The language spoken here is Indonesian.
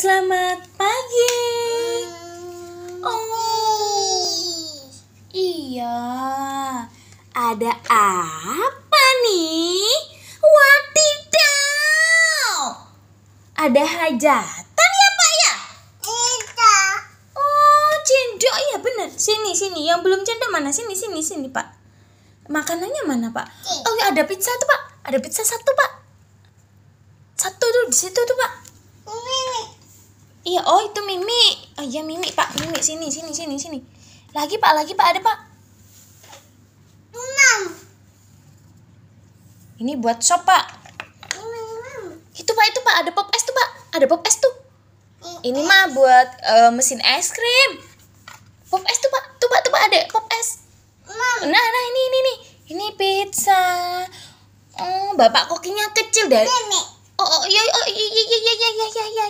Selamat pagi. Oh. Iya. Ada apa nih? Wadidaw. Ada hajatan ya, Pak ya? Tidak. Oh, cendok ya benar. Sini, sini. Yang belum cendok mana? Sini, sini, sini, Pak. Makanannya mana, Pak? Oh, ya ada pizza tuh, Pak. Ada pizza satu, Pak. Satu tuh di situ tuh, Pak. Ini iya oh itu Mimi oh iya Mimi pak Mimi sini sini sini sini lagi pak lagi pak ada pak Imam ini buat sop pak Imam, itu pak itu pak ada pop es tuh pak ada pop es tuh ini mah buat uh, mesin es krim pop es tuh pak tuh pak tuh pak ada pop es nah nah ini ini ini, ini pizza oh bapak kokinya kecil dari oh oh iya oh iya iya iya iya iya iya, iya.